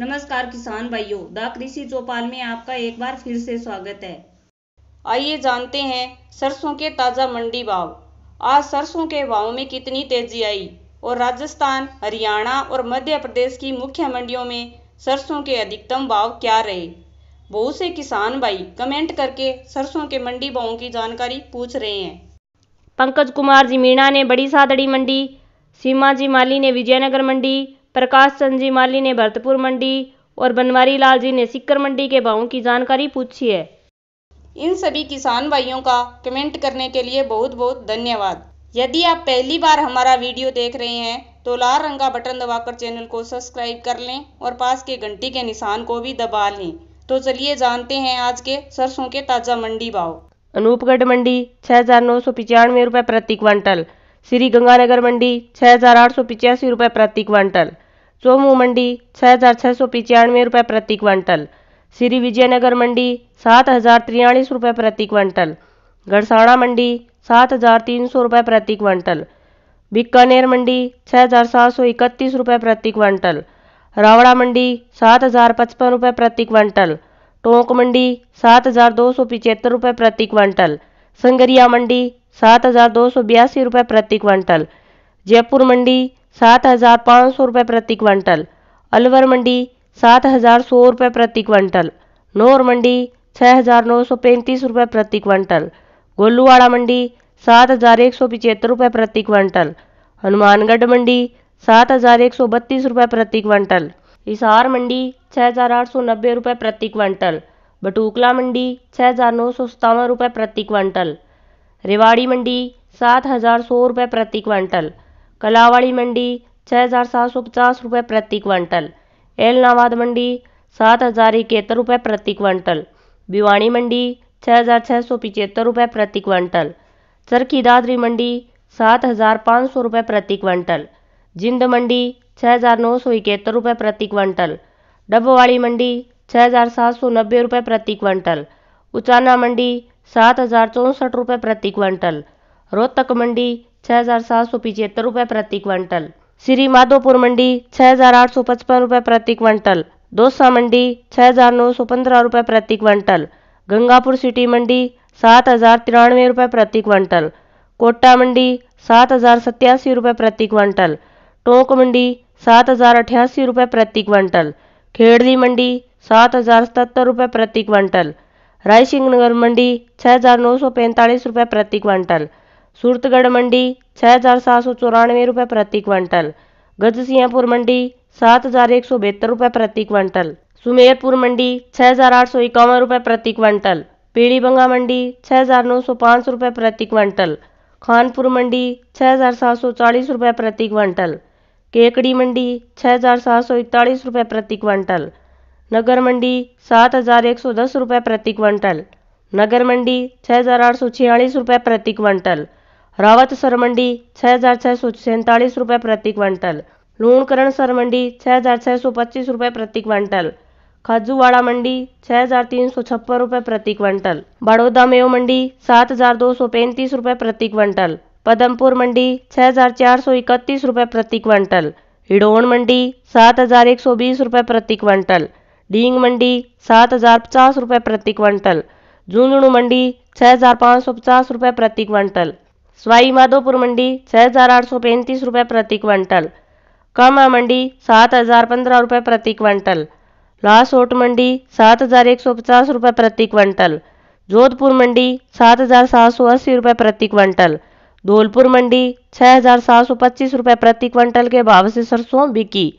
नमस्कार किसान भाइयों द कृषि चौपाल में आपका एक बार फिर से स्वागत है आइए जानते हैं सरसों के ताज़ा मंडी भाव आज सरसों के भाव में कितनी तेजी आई और राजस्थान हरियाणा और मध्य प्रदेश की मुख्य मंडियों में सरसों के अधिकतम भाव क्या रहे बहुत से किसान भाई कमेंट करके सरसों के मंडी भावों की जानकारी पूछ रहे हैं पंकज कुमार जी मीणा ने बड़ी सादड़ी मंडी सीमा जी माली ने विजयनगर मंडी प्रकाश संजी माली ने भरतपुर मंडी और बनवारी लाल जी ने सिक्कर मंडी के भावों की जानकारी पूछी है इन सभी किसान भाइयों का कमेंट करने के लिए बहुत बहुत धन्यवाद यदि आप पहली बार हमारा वीडियो देख रहे हैं तो लाल रंग का बटन दबाकर चैनल को सब्सक्राइब कर लें और पास के घंटी के निशान को भी दबा लें तो चलिए जानते हैं आज के सरसों के ताज़ा मंडी भाव अनूपगढ़ मंडी छह हजार नौ सौ प्रति क्वांटल श्री गंगानगर मंडी छह हजार आठ सौ पिचासी प्रति क्विंटल सोमू मंडी छः हज़ार छः सौ रुपये प्रति क्वांटल श्री विजयनगर मंडी सात हज़ार रुपये प्रति क्वांटल गढ़साणा मंडी सात हज़ार तीन सौ रुपये प्रति क्वांटल बीकानेर मंडी छः हज़ार सात सौ रुपये प्रति क्वांटल रावड़ा मंडी सात हज़ार पचपन रुपये प्रति क्वांटल टोंक मंडी सात हज़ार दो सौ पिचहत्तर रुपये प्रति क्वांटल संगरिया मंडी सात हज़ार दो सौ बयासी रुपये प्रति क्वांटल जयपुर मंडी सात हज़ार पाँच सौ रुपये प्रति क्विंटल अलवर मंडी सात हज़ार सौ रुपये प्रति क्विंटल नोर मंडी छः हज़ार नौ सौ पैंतीस रुपये प्रति क्विंटल गोलूवाड़ा मंडी सात हज़ार एक सौ पिचहत्तर रुपये प्रति क्विंटल हनुमानगढ़ मंडी सात हज़ार एक सौ बत्तीस रुपये प्रति क्विंटल हिसार मंडी छः हज़ार आठ सौ नब्बे रुपये प्रति क्विंटल बटूकला मंडी छः हज़ार नौ सौ सतावन रुपये प्रति क्विंटल रेवाड़ी मंडी सात हज़ार सौ रुपये प्रति क्विंटल कलावाड़ी मंडी छः हज़ार सात सौ पचास रुपये प्रति क्वांटल एलनाबाद मंडी सात हज़ार इकहत्तर रुपये प्रति क्वांटल भिवानी मंडी छः हज़ार छः सौ पिचहत्तर रुपये प्रति क्वांटल चरखी दादरी मंडी सात हज़ार पाँच सौ रुपये प्रति क्वांटल जिंद मंडी छः हज़ार नौ सौ इकहत्तर रुपये प्रति क्वांटल डबवाड़ी मंडी छः हज़ार सात सौ नब्बे रुपये प्रति क्वांटल उचाना मंडी सात हज़ार चौंसठ रुपये प्रति क्वांटल रोहतक मंडी छः हजार सात सौ रुपये प्रति क्विंटल श्री माधोपुर मंडी छः हजार आठ सौ पचपन प्रति क्विंटल दोसा मंडी छः हजार नौ सौ पंद्रह रुपये प्रति क्विंटल गंगापुर सिटी मंडी सात हजार तिरानवे रुपये प्रति क्विंटल कोटा मंडी सात हजार सत्यासी रुपये प्रति क्विंटल टोंक मंडी सात हजार अठासी रुपये प्रति क्विंटल खेड़ली मंडी सात हजार सतहत्तर रुपये प्रति क्विंटल रायसिंह नगर मंडी छः हजार नौ सौ पैंतालीस रुपये प्रति क्विंटल सूरतगढ़ मंडी छः हज़ार सात सौ चौरानवे रुपये प्रति क्विंटल गजसिंहपुर मंडी सात हज़ार एक सौ बहत्तर रुपये प्रति क्विंटल सुमेरपुर मंडी छः हज़ार आठ सौ इक्यावन रुपये प्रति क्विंटल पीड़ीबंगा मंडी छः हज़ार नौ सौ पाँच रुपये प्रति क्वांटल खानपुर मंडी छः हज़ार सात सौ चालीस रुपये प्रति क्वांटल केकड़ी मंडी छः हज़ार सात सौ इकतालीस रुपये प्रति क्वांटल नगर मंडी सात हज़ार एक सौ दस रुपये प्रति क्वांटल नगर मंडी छः हज़ार आठ सौ छियालीस रुपये प्रति क्वांटल रावत सर मंडी छः हजार छः सौ सैंतालीस रुपये प्रति क्विंटल लूणकरण सर मंडी छः हजार छः सौ पच्चीस रुपये प्रति क्विंटल खाजूवाड़ा मंडी छः हजार तीन सौ छप्पन रुपये प्रति क्विंटल बड़ौदा मेव मंडी सात हजार दो सौ पैंतीस रुपये प्रति क्विंटल पदमपुर मंडी छः हजार चार सौ इकतीस रुपये प्रति क्विंटल हिडोन मंडी सात हजार एक सौ बीस रुपये प्रति क्विंटल डींग मंडी सात हजार पचास रुपये प्रति क्विंटल झुंझुनू मंडी छः हजार पाँच सौ पचास रुपये प्रति क्विंटल सवाई माधोपुर मंडी छः हज़ार आठ सौ पैंतीस रुपये प्रति क्विंटल कामा मंडी सात हज़ार पंद्रह रुपये प्रति क्विंटल लासोट मंडी सात हज़ार एक सौ पचास रुपये प्रति क्विंटल जोधपुर मंडी सात हज़ार सात सौ अस्सी रुपये प्रति क्विंटल धौलपुर मंडी छः हज़ार सात सौ पच्चीस रुपये प्रति क्विंटल के भाव से सरसों बिकी